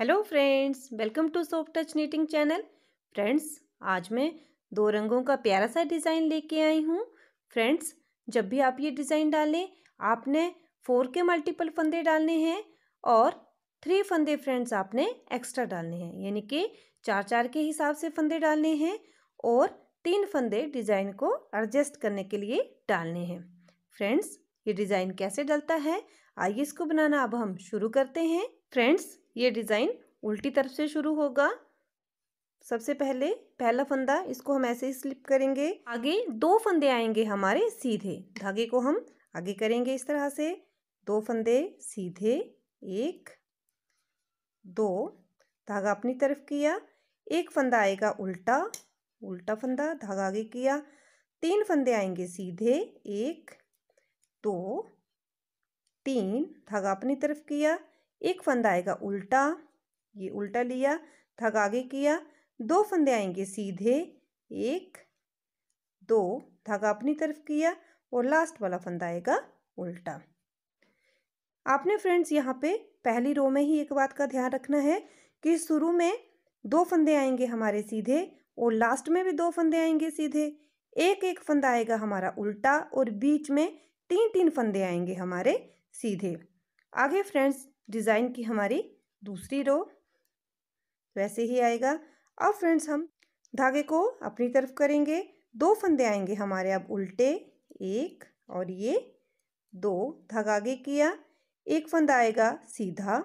hello friends welcome to soft touch knitting channel friends आज मैं दो रंगों का प्यारा सा डिज़ाइन लेके आई हूँ फ्रेंड्स जब भी आप ये डिज़ाइन डालें आपने फोर के मल्टीपल फंदे डालने हैं और थ्री फंदे फ्रेंड्स आपने एक्स्ट्रा डालने हैं यानी कि चार चार के हिसाब से फंदे डालने हैं और तीन फंदे डिज़ाइन को एडजस्ट करने के लिए डालने हैं फ्रेंड्स ये डिज़ाइन कैसे डलता है आइए इसको बनाना अब हम शुरू करते हैं फ्रेंड्स ये डिज़ाइन उल्टी तरफ से शुरू होगा सबसे पहले पहला फंदा इसको हम ऐसे ही स्लिप करेंगे आगे दो फंदे आएंगे हमारे सीधे धागे को हम आगे करेंगे इस तरह से दो फंदे सीधे एक दो धागा अपनी तरफ किया एक फंदा आएगा उल्टा उल्टा फंदा धागा आगे किया तीन फंदे आएंगे सीधे एक दो तीन धागा अपनी तरफ किया एक फंदा आएगा उल्टा ये उल्टा लिया धग आगे किया दो फंदे आएंगे सीधे एक दो धागा अपनी तरफ किया और लास्ट वाला फंदा आएगा उल्टा आपने फ्रेंड्स यहाँ पे पहली रो में ही एक बात का ध्यान रखना है कि शुरू में दो फंदे आएंगे हमारे सीधे और लास्ट में भी दो फंदे आएंगे सीधे एक एक फंदा आएगा हमारा उल्टा और बीच में तीन तीन फंदे आएंगे हमारे सीधे आगे फ्रेंड्स डिज़ाइन की हमारी दूसरी रो वैसे ही आएगा अब फ्रेंड्स हम धागे को अपनी तरफ करेंगे दो फंदे आएंगे हमारे अब उल्टे एक और ये दो धागा आगे किया एक फंदा आएगा सीधा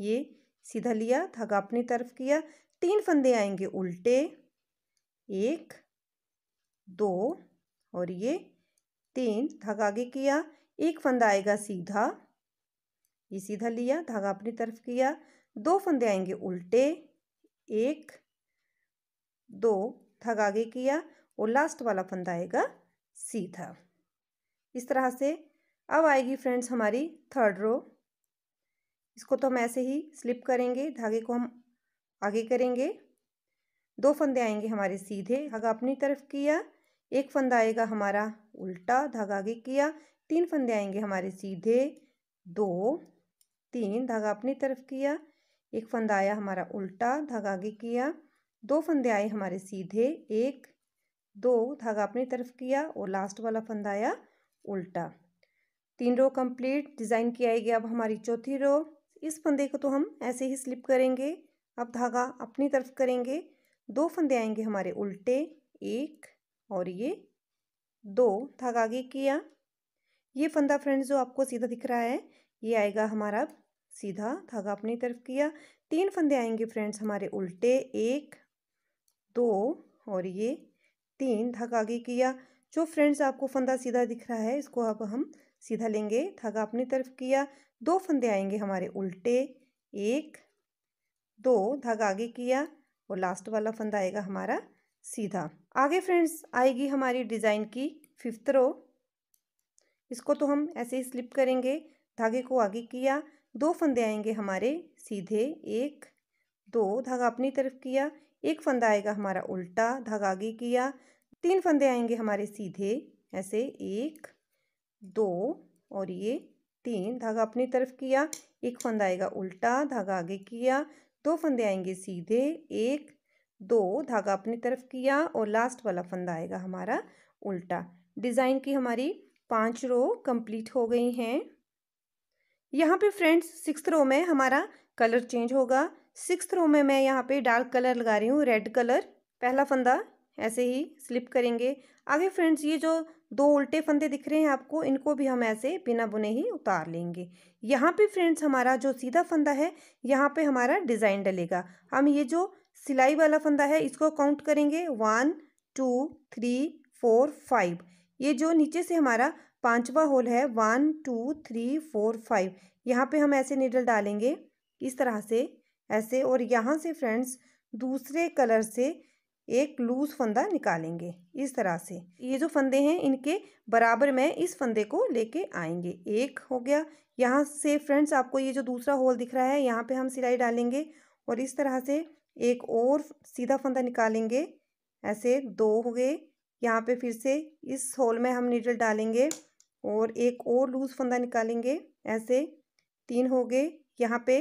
ये सीधा लिया धागा अपनी तरफ किया तीन फंदे आएंगे उल्टे एक दो और ये तीन धागा आगे किया एक फंदा आएगा सीधा ये सीधा लिया धागा अपनी तरफ किया दो फंदे आएंगे उल्टे एक दो धागा आगे किया और लास्ट वाला फंदा आएगा सीधा इस तरह से अब आएगी फ्रेंड्स हमारी थर्ड रो इसको तो हम ऐसे ही स्लिप करेंगे धागे को हम आगे करेंगे दो फंदे आएंगे हमारे सीधे धागा अपनी तरफ किया एक फंदा आएगा हमारा उल्टा धागा आगे किया तीन फंदे आएंगे हमारे सीधे दो तीन धागा अपनी तरफ किया एक फंदा आया हमारा उल्टा धागा आगे किया दो फंदे आए हमारे सीधे एक दो धागा अपनी तरफ किया और लास्ट वाला फंदा आया उल्टा तीन रो कंप्लीट डिज़ाइन किया आएगी अब हमारी चौथी रो इस फंदे को तो हम ऐसे ही स्लिप करेंगे अब धागा अपनी तरफ करेंगे दो फंदे आएंगे हमारे उल्टे एक और ये दो धागा आगे किया ये फंदा फ्रेंड्स जो आपको सीधा दिख रहा है ये आएगा हमारा सीधा धागा अपनी तरफ किया तीन फंदे आएंगे फ्रेंड्स हमारे उल्टे एक दो और ये तीन धागा आगे किया जो फ्रेंड्स आपको फंदा सीधा दिख रहा है इसको अब हम सीधा लेंगे धागा अपनी तरफ किया दो फंदे आएंगे हमारे उल्टे एक दो धागा आगे किया और लास्ट वाला फंदा आएगा हमारा सीधा आगे फ्रेंड्स आएगी हमारी डिज़ाइन की फिफ्थ रो इसको तो हम ऐसे ही स्लिप करेंगे धागे को आगे किया दो फंदे आएंगे हमारे सीधे एक दो धागा अपनी तरफ किया एक फंदा आएगा हमारा उल्टा धागा आगे किया तीन फंदे आएंगे हमारे सीधे ऐसे एक दो और ये तीन धागा अपनी तरफ किया एक फंदा आएगा उल्टा धागा आगे किया दो फंदे आएंगे सीधे एक दो धागा अपनी तरफ किया और लास्ट वाला फंदा आएगा हमारा उल्टा डिज़ाइन की हमारी पांच रो कंप्लीट हो गई हैं यहाँ पे फ्रेंड्स सिक्स रो में हमारा कलर चेंज होगा सिक्स रो में मैं यहाँ पे डार्क कलर लगा रही हूँ रेड कलर पहला फंदा ऐसे ही स्लिप करेंगे आगे फ्रेंड्स ये जो दो उल्टे फंदे दिख रहे हैं आपको इनको भी हम ऐसे बिना बुने ही उतार लेंगे यहाँ पे फ्रेंड्स हमारा जो सीधा फंदा है यहाँ पे हमारा डिज़ाइन डलेगा हम ये जो सिलाई वाला फंदा है इसको काउंट करेंगे one two three four five ये जो नीचे से हमारा पांचवा होल है one two three four five यहाँ पे हम ऐसे नीडल डालेंगे इस तरह से ऐसे और यहाँ से फ्रेंड्स दूसरे कलर से एक लूज फंदा निकालेंगे इस तरह से ये जो फंदे हैं इनके बराबर में इस फंदे को लेके आएंगे एक हो गया यहाँ से फ्रेंड्स आपको ये जो दूसरा होल दिख रहा है यहाँ पे हम सिलाई डालेंगे और इस तरह से एक और सीधा फंदा निकालेंगे ऐसे दो हो गए यहाँ पे फिर से इस होल में हम नीडल डालेंगे और एक और लूज़ फंदा निकालेंगे ऐसे तीन हो गए यहाँ पे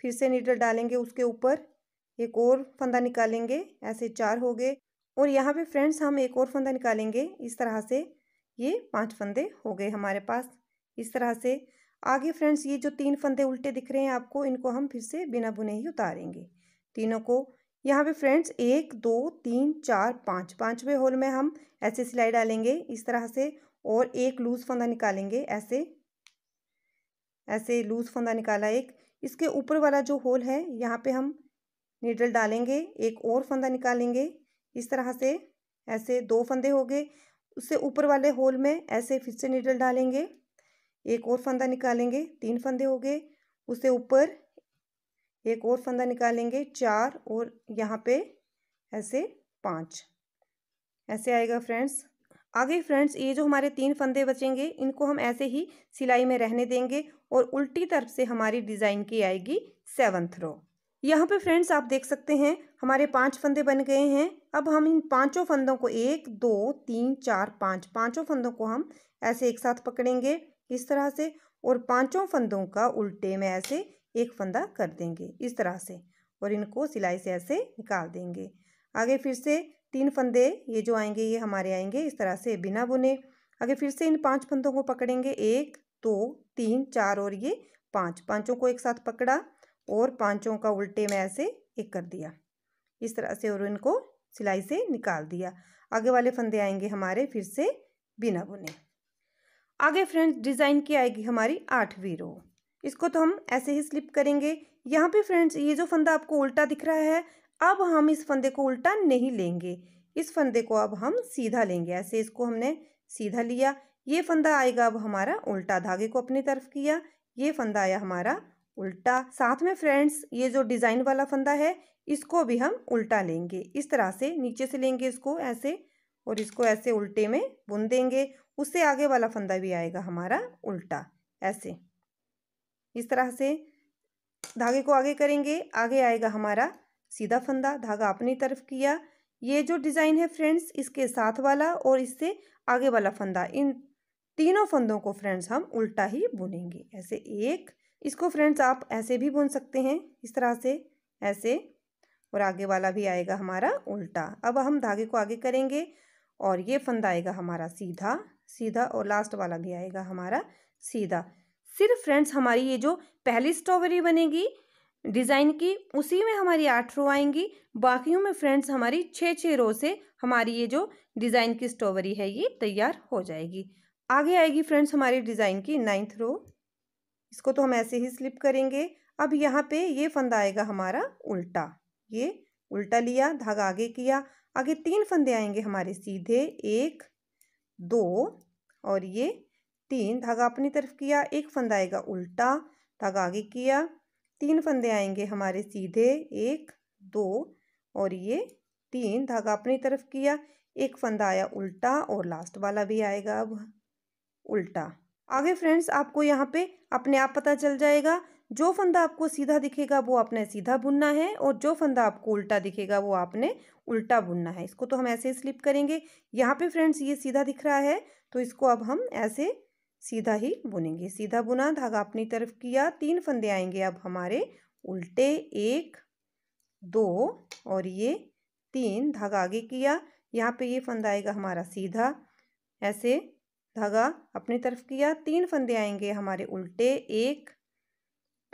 फिर से नीडल डालेंगे उसके ऊपर एक और फंदा निकालेंगे ऐसे चार हो गए और यहाँ पे फ्रेंड्स हम एक और फंदा निकालेंगे इस तरह से ये पांच फंदे हो गए हमारे पास इस तरह से आगे फ्रेंड्स ये जो तीन फंदे उल्टे दिख रहे हैं आपको इनको हम फिर से बिना बुने ही उतारेंगे तीनों को यहाँ पे फ्रेंड्स एक दो तीन चार पाँच पाँचवें होल में हम ऐसे सिलाई डालेंगे इस तरह से और एक लूज़ फंदा निकालेंगे ऐसे ऐसे लूज़ फंदा निकाला एक इसके ऊपर वाला जो होल है यहाँ पे हम नीडल डालेंगे एक और फंदा निकालेंगे इस तरह से ऐसे दो फंदे हो गए उससे ऊपर वाले होल में ऐसे फिर से नीडल डालेंगे एक और फंदा निकालेंगे तीन फंदे हो गए उससे ऊपर एक और फंदा निकालेंगे चार और यहाँ पे ऐसे पाँच ऐसे आएगा फ्रेंड्स आगे फ्रेंड्स ये जो हमारे तीन फंदे बचेंगे इनको हम ऐसे ही सिलाई में रहने देंगे और उल्टी तरफ से हमारी डिज़ाइन की आएगी सेवन्थ रो यहाँ पे फ्रेंड्स आप देख सकते हैं हमारे पांच फंदे बन गए हैं अब हम इन पांचों फंदों को एक दो तीन चार पाँच पांचों फंदों को हम ऐसे एक साथ पकड़ेंगे इस तरह से और पांचों फंदों का उल्टे में ऐसे एक फंदा कर देंगे इस तरह से और इनको सिलाई से ऐसे निकाल देंगे आगे फिर से तीन फंदे ये जो आएंगे ये हमारे आएंगे इस तरह से बिना बुने आगे फिर से इन पांच फंदों को पकड़ेंगे एक दो तीन चार और ये पांच पांचों को एक साथ पकड़ा और पांचों का उल्टे में ऐसे एक कर दिया इस तरह से और इनको सिलाई से निकाल दिया आगे वाले फंदे आएंगे हमारे फिर से बिना बुने आगे फ्रेंड्स डिज़ाइन की आएगी हमारी आठवीं रो इसको तो हम ऐसे ही स्लिप करेंगे यहाँ पे फ्रेंड्स ये जो फंदा आपको उल्टा दिख रहा है अब हम इस फंदे को उल्टा नहीं लेंगे इस फंदे को अब हम सीधा लेंगे ऐसे इसको हमने सीधा लिया ये फंदा आएगा अब हमारा उल्टा धागे को अपनी तरफ किया ये फंदा आया हमारा उल्टा साथ में फ्रेंड्स ये जो डिज़ाइन वाला फंदा है इसको भी हम उल्टा लेंगे इस तरह से नीचे से लेंगे इसको ऐसे और इसको ऐसे उल्टे में बुन देंगे उससे आगे वाला फंदा भी आएगा हमारा उल्टा ऐसे इस तरह से धागे को आगे करेंगे आगे आएगा हमारा सीधा फंदा धागा अपनी तरफ किया ये जो डिज़ाइन है फ्रेंड्स इसके साथ वाला और इससे आगे वाला फंदा इन तीनों फंदों को फ्रेंड्स हम उल्टा ही बुनेंगे ऐसे एक इसको फ्रेंड्स आप ऐसे भी बुन सकते हैं इस तरह से ऐसे और आगे वाला भी आएगा हमारा उल्टा अब हम धागे को आगे करेंगे और ये फंदा आएगा हमारा सीधा सीधा और लास्ट वाला भी आएगा हमारा सीधा सिर्फ फ्रेंड्स हमारी ये जो पहली स्ट्रॉबेरी बनेगी डिज़ाइन की उसी में हमारी आठ रो आएंगी बाकियों में फ्रेंड्स हमारी छः छः रो से हमारी ये जो डिज़ाइन की स्ट्रॉबेरी है ये तैयार हो जाएगी आगे आएगी फ्रेंड्स हमारी डिज़ाइन की नाइन्थ रो इसको तो हम ऐसे ही स्लिप करेंगे अब यहाँ पे ये फंदा आएगा हमारा उल्टा ये उल्टा लिया धागा आगे किया आगे तीन फंदे आएंगे हमारे सीधे एक दो और ये तीन धागा अपनी तरफ किया एक फंदा आएगा उल्टा धागा आगे किया तीन फंदे आएंगे हमारे सीधे एक दो और ये तीन धागा अपनी तरफ किया एक फंदा आया उल्टा और लास्ट वाला भी आएगा अब उल्टा आगे फ्रेंड्स आपको यहाँ पे अपने आप पता चल जाएगा जो फंदा आपको सीधा दिखेगा वो आपने सीधा बुनना है और जो फंदा आपको उल्टा दिखेगा वो आपने उल्टा बुनना है इसको तो हम ऐसे ही स्लिप करेंगे यहाँ पे फ्रेंड्स ये सीधा दिख रहा है तो इसको अब हम ऐसे सीधा ही बुनेंगे सीधा बुना धागा अपनी तरफ किया तीन फंदे आएंगे अब हमारे उल्टे एक दो और ये तीन धागा आगे किया यहाँ पे ये फंदा आएगा हमारा सीधा ऐसे धागा अपनी तरफ किया तीन फंदे आएंगे हमारे उल्टे एक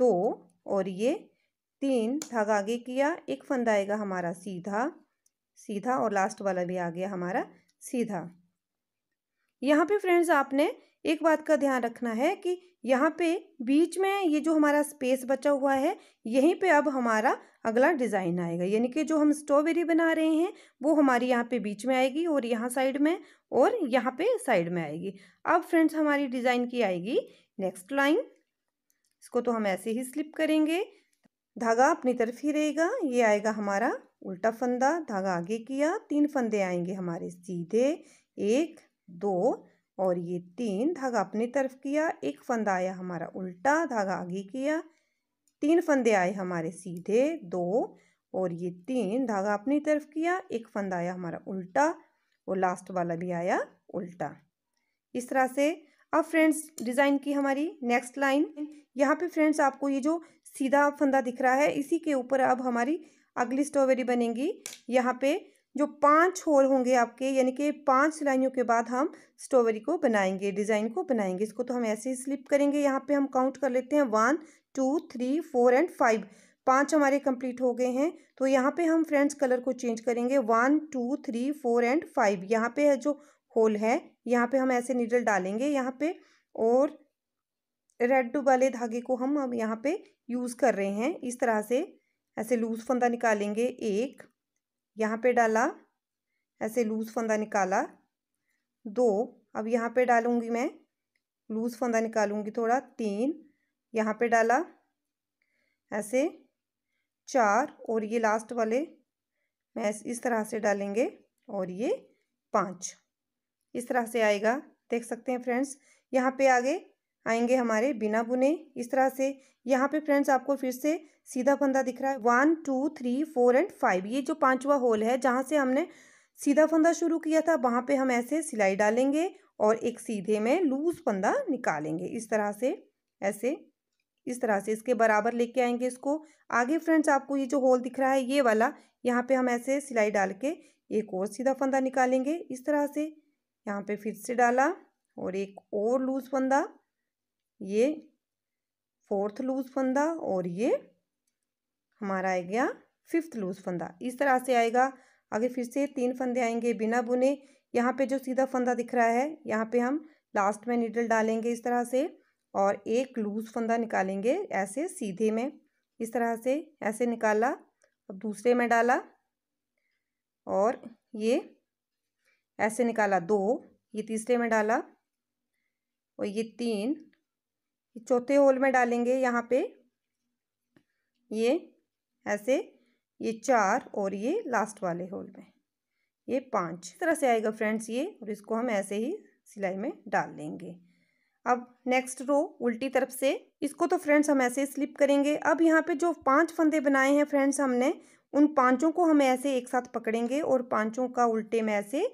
दो और ये तीन धागा आगे किया एक फंदा आएगा हमारा सीधा सीधा और लास्ट वाला भी आ गया हमारा सीधा यहाँ पे फ्रेंड्स आपने एक बात का ध्यान रखना है कि यहाँ पे बीच में ये जो हमारा स्पेस बचा हुआ है यहीं पे अब हमारा अगला डिज़ाइन आएगा यानी कि जो हम स्ट्रॉबेरी बना रहे हैं वो हमारी यहाँ पे बीच में आएगी और यहाँ साइड में और यहाँ पे साइड में आएगी अब फ्रेंड्स हमारी डिज़ाइन की आएगी नेक्स्ट लाइन इसको तो हम ऐसे ही स्लिप करेंगे धागा अपनी तरफ ही रहेगा ये आएगा हमारा उल्टा फंदा धागा आगे किया तीन फंदे आएंगे हमारे सीधे एक दो और ये तीन धागा अपनी तरफ किया एक फंदा आया हमारा उल्टा धागा आगे किया तीन फंदे आए हमारे सीधे दो और ये तीन धागा अपनी तरफ किया एक फंदा आया हमारा उल्टा और लास्ट वाला भी आया उल्टा इस तरह से अब फ्रेंड्स डिज़ाइन की हमारी नेक्स्ट लाइन यहाँ पे फ्रेंड्स आपको ये जो सीधा फंदा दिख रहा है इसी के ऊपर अब हमारी अगली स्ट्रॉबेरी बनेगी यहाँ पे जो पांच होल होंगे आपके यानी कि पांच सिलाइयों के बाद हम स्ट्रॉबेरी को बनाएंगे डिज़ाइन को बनाएंगे इसको तो हम ऐसे ही स्लिप करेंगे यहाँ पे हम काउंट कर लेते हैं one two three four and five पांच हमारे कंप्लीट हो गए हैं तो यहाँ पे हम फ्रेंड्स कलर को चेंज करेंगे one two three four and five यहाँ पे है जो होल है यहाँ पर हम ऐसे नीडल डालेंगे यहाँ पे और रेड वाले धागे को हम अब यहाँ पे यूज़ कर रहे हैं इस तरह से ऐसे लूज फंदा निकालेंगे एक यहाँ पे डाला ऐसे लूज़ फंदा निकाला दो अब यहाँ पे डालूँगी मैं लूज़ फंदा निकालूँगी थोड़ा तीन यहाँ पे डाला ऐसे चार और ये लास्ट वाले मैं इस तरह से डालेंगे और ये पाँच इस तरह से आएगा देख सकते हैं फ्रेंड्स यहाँ पे आगे आएंगे हमारे बिना बुने इस तरह से यहाँ पे फ्रेंड्स आपको फिर से सीधा फंदा दिख रहा है one two three four and five ये जो पांचवा होल है जहाँ से हमने सीधा फंदा शुरू किया था वहाँ पे हम ऐसे सिलाई डालेंगे और एक सीधे में लूज फंदा निकालेंगे इस तरह से ऐसे इस तरह से इसके बराबर लेके आएंगे इसको आगे फ्रेंड्स आपको ये जो होल दिख रहा है ये वाला यहाँ पर हम ऐसे सिलाई डाल के एक और सीधा फंदा निकालेंगे इस तरह से यहाँ पर फिर से डाला और एक और लूज फंदा ये फोर्थ लूज फंदा और ये हमारा आ गया फिफ्थ लूज फंदा इस तरह से आएगा आगे फिर से तीन फंदे आएंगे बिना बुने यहाँ पे जो सीधा फंदा दिख रहा है यहाँ पे हम लास्ट में नीडल डालेंगे इस तरह से और एक लूज फंदा निकालेंगे ऐसे सीधे में इस तरह से ऐसे निकाला अब दूसरे में डाला और ये ऐसे निकाला दो ये तीसरे में डाला और ये तीन चौथे होल में डालेंगे यहाँ पे ये ऐसे ये चार और ये लास्ट वाले होल में ये पांच इस तरह से आएगा फ्रेंड्स ये और इसको हम ऐसे ही सिलाई में डाल लेंगे अब नेक्स्ट रो उल्टी तरफ से इसको तो फ्रेंड्स हम ऐसे स्लिप करेंगे अब यहाँ पे जो पांच फंदे बनाए हैं फ्रेंड्स हमने उन पांचों को हम ऐसे एक साथ पकड़ेंगे और पांचों का उल्टे में ऐसे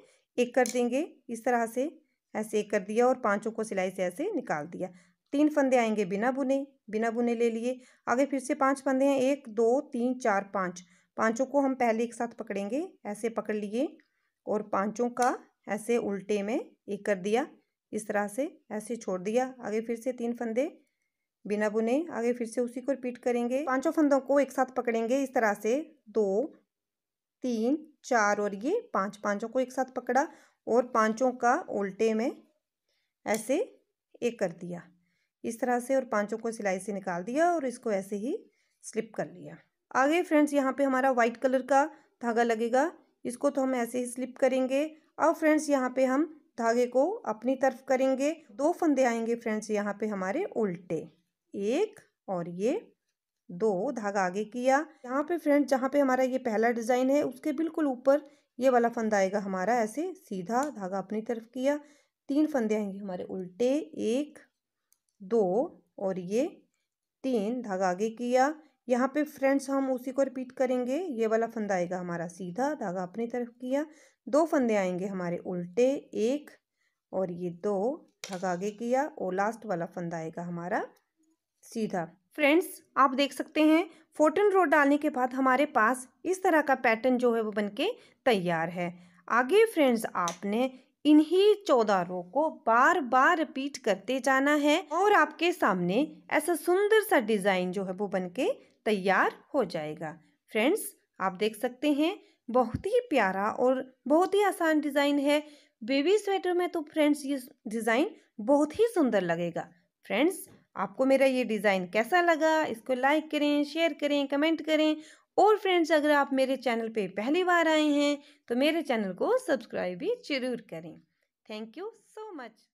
एक कर देंगे इस तरह से ऐसे एक कर दिया और पांचों को सिलाई से ऐसे निकाल दिया तीन फंदे आएंगे बिना बुने बिना बुने ले लिए आगे फिर से पांच फंदे हैं एक दो तीन चार पाँच पांचों को हम पहले एक साथ पकड़ेंगे ऐसे पकड़ लिए और पांचों का ऐसे उल्टे में एक कर दिया इस तरह से ऐसे छोड़ दिया आगे फिर से तीन फंदे बिना बुने आगे फिर से उसी को रिपीट करेंगे पांचों फंदों को एक साथ पकड़ेंगे इस तरह से दो तीन चार और ये पांच पांचों को एक साथ पकड़ा और पांचों का उल्टे में ऐसे एक कर दिया इस तरह से और पांचों को सिलाई से निकाल दिया और इसको ऐसे ही स्लिप कर लिया आगे फ्रेंड्स यहाँ पे हमारा वाइट कलर का धागा लगेगा इसको तो हम ऐसे ही स्लिप करेंगे अब फ्रेंड्स यहाँ पे हम धागे को अपनी तरफ करेंगे दो फंदे आएंगे फ्रेंड्स यहाँ पे हमारे उल्टे एक और ये दो धागा आगे किया यहाँ पे फ्रेंड्स जहाँ पे हमारा ये पहला डिज़ाइन है उसके बिल्कुल ऊपर ये वाला फंदा आएगा हमारा ऐसे सीधा धागा अपनी तरफ किया तीन फंदे आएंगे हमारे उल्टे एक दो और ये तीन धागा आगे किया यहाँ पे फ्रेंड्स हम उसी को रिपीट करेंगे ये वाला फंदा आएगा हमारा सीधा धागा अपनी तरफ किया दो फंदे आएंगे हमारे उल्टे एक और ये दो धागा आगे किया और लास्ट वाला फंदा आएगा हमारा सीधा फ्रेंड्स आप देख सकते हैं फोर्टन रोड डालने के बाद हमारे पास इस तरह का पैटर्न जो है वो बनके तैयार है आगे फ्रेंड्स आपने इन्हीं चौदह रो को बार बार रिपीट करते जाना है और आपके सामने ऐसा सुंदर सा डिज़ाइन जो है वो बन के तैयार हो जाएगा फ्रेंड्स आप देख सकते हैं बहुत ही प्यारा और बहुत ही आसान डिज़ाइन है बेबी स्वेटर में तो फ्रेंड्स ये डिज़ाइन बहुत ही सुंदर लगेगा फ्रेंड्स आपको मेरा ये डिज़ाइन कैसा लगा इसको लाइक करें शेयर करें कमेंट करें और फ्रेंड्स अगर आप मेरे चैनल पे पहली बार आए हैं तो मेरे चैनल को सब्सक्राइब भी जरूर करें थैंक यू सो मच